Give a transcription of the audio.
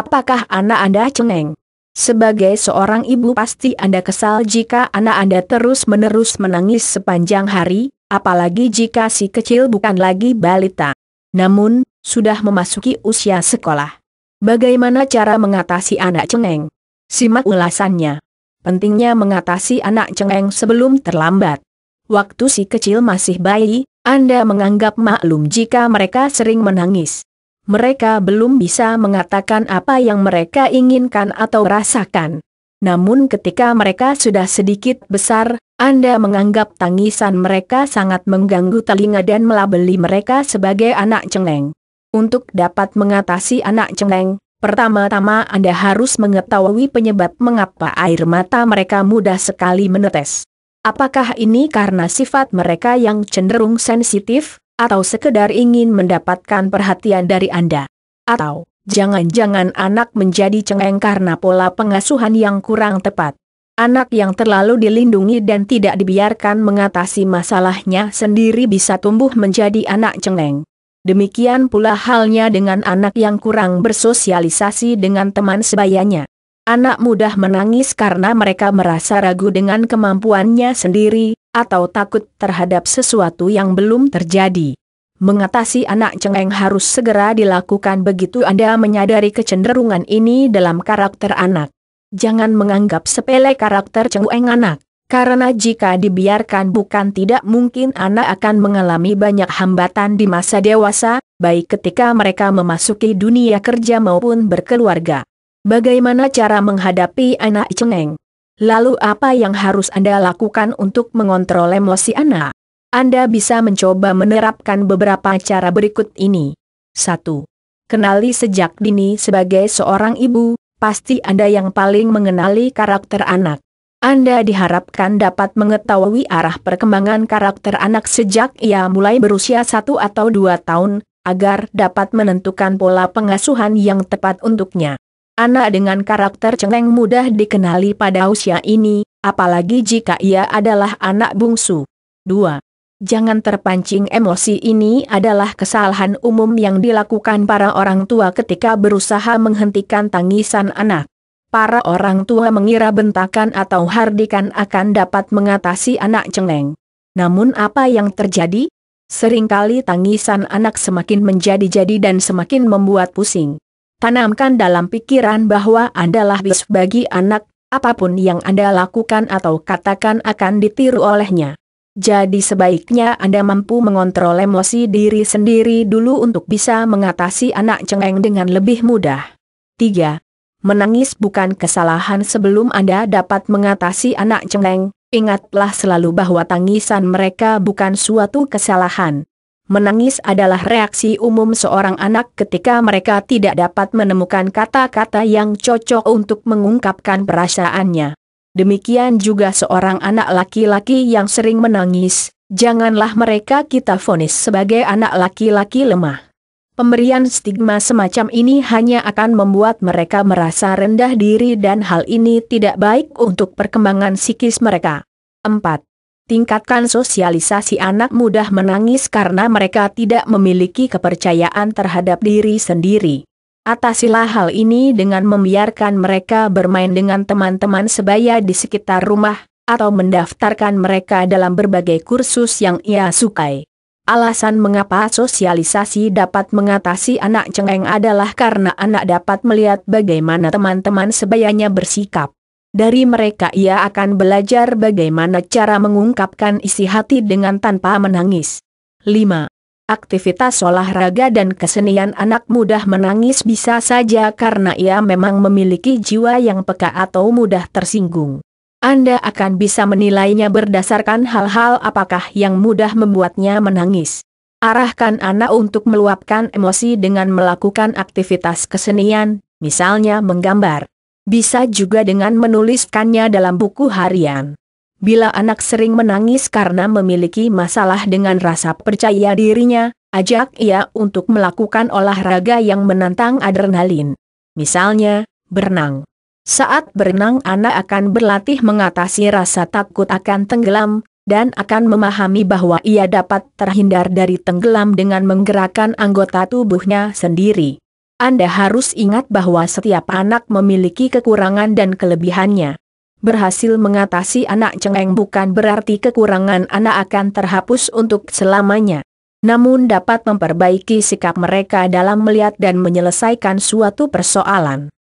Apakah anak Anda cengeng? Sebagai seorang ibu pasti Anda kesal jika anak Anda terus-menerus menangis sepanjang hari, apalagi jika si kecil bukan lagi balita. Namun, sudah memasuki usia sekolah. Bagaimana cara mengatasi anak cengeng? Simak ulasannya. Pentingnya mengatasi anak cengeng sebelum terlambat. Waktu si kecil masih bayi, Anda menganggap maklum jika mereka sering menangis mereka belum bisa mengatakan apa yang mereka inginkan atau rasakan. Namun ketika mereka sudah sedikit besar, Anda menganggap tangisan mereka sangat mengganggu telinga dan melabeli mereka sebagai anak cengeng. Untuk dapat mengatasi anak cengeng, pertama-tama Anda harus mengetahui penyebab mengapa air mata mereka mudah sekali menetes. Apakah ini karena sifat mereka yang cenderung sensitif? atau sekedar ingin mendapatkan perhatian dari Anda. Atau, jangan-jangan anak menjadi cengeng karena pola pengasuhan yang kurang tepat. Anak yang terlalu dilindungi dan tidak dibiarkan mengatasi masalahnya sendiri bisa tumbuh menjadi anak cengeng. Demikian pula halnya dengan anak yang kurang bersosialisasi dengan teman sebayanya. Anak mudah menangis karena mereka merasa ragu dengan kemampuannya sendiri, atau takut terhadap sesuatu yang belum terjadi. Mengatasi anak cengeng harus segera dilakukan begitu Anda menyadari kecenderungan ini dalam karakter anak. Jangan menganggap sepele karakter cengeng anak, karena jika dibiarkan bukan tidak mungkin anak akan mengalami banyak hambatan di masa dewasa, baik ketika mereka memasuki dunia kerja maupun berkeluarga. Bagaimana cara menghadapi anak cengeng? Lalu apa yang harus Anda lakukan untuk mengontrol emosi Anda? Anda bisa mencoba menerapkan beberapa cara berikut ini. 1. Kenali sejak dini sebagai seorang ibu, pasti Anda yang paling mengenali karakter anak. Anda diharapkan dapat mengetahui arah perkembangan karakter anak sejak ia mulai berusia 1 atau 2 tahun, agar dapat menentukan pola pengasuhan yang tepat untuknya. Anak dengan karakter cengeng mudah dikenali pada usia ini, apalagi jika ia adalah anak bungsu. 2. Jangan terpancing emosi ini adalah kesalahan umum yang dilakukan para orang tua ketika berusaha menghentikan tangisan anak. Para orang tua mengira bentakan atau hardikan akan dapat mengatasi anak cengeng. Namun apa yang terjadi? Seringkali tangisan anak semakin menjadi-jadi dan semakin membuat pusing. Tanamkan dalam pikiran bahwa Andalah bis bagi anak, apapun yang Anda lakukan atau katakan akan ditiru olehnya. Jadi sebaiknya Anda mampu mengontrol emosi diri sendiri dulu untuk bisa mengatasi anak cengeng dengan lebih mudah. 3. Menangis bukan kesalahan sebelum Anda dapat mengatasi anak cengeng, ingatlah selalu bahwa tangisan mereka bukan suatu kesalahan. Menangis adalah reaksi umum seorang anak ketika mereka tidak dapat menemukan kata-kata yang cocok untuk mengungkapkan perasaannya. Demikian juga seorang anak laki-laki yang sering menangis, janganlah mereka kita vonis sebagai anak laki-laki lemah. Pemberian stigma semacam ini hanya akan membuat mereka merasa rendah diri dan hal ini tidak baik untuk perkembangan psikis mereka. 4 tingkatkan sosialisasi anak mudah menangis karena mereka tidak memiliki kepercayaan terhadap diri sendiri. Atasilah hal ini dengan membiarkan mereka bermain dengan teman-teman sebaya di sekitar rumah, atau mendaftarkan mereka dalam berbagai kursus yang ia sukai. Alasan mengapa sosialisasi dapat mengatasi anak cengeng adalah karena anak dapat melihat bagaimana teman-teman sebayanya bersikap. Dari mereka ia akan belajar bagaimana cara mengungkapkan isi hati dengan tanpa menangis. 5. Aktivitas olahraga dan kesenian anak mudah menangis bisa saja karena ia memang memiliki jiwa yang peka atau mudah tersinggung. Anda akan bisa menilainya berdasarkan hal-hal apakah yang mudah membuatnya menangis. Arahkan anak untuk meluapkan emosi dengan melakukan aktivitas kesenian, misalnya menggambar. Bisa juga dengan menuliskannya dalam buku harian. Bila anak sering menangis karena memiliki masalah dengan rasa percaya dirinya, ajak ia untuk melakukan olahraga yang menantang adrenalin. Misalnya, berenang. Saat berenang anak akan berlatih mengatasi rasa takut akan tenggelam, dan akan memahami bahwa ia dapat terhindar dari tenggelam dengan menggerakkan anggota tubuhnya sendiri. Anda harus ingat bahwa setiap anak memiliki kekurangan dan kelebihannya. Berhasil mengatasi anak cengeng bukan berarti kekurangan anak akan terhapus untuk selamanya. Namun dapat memperbaiki sikap mereka dalam melihat dan menyelesaikan suatu persoalan.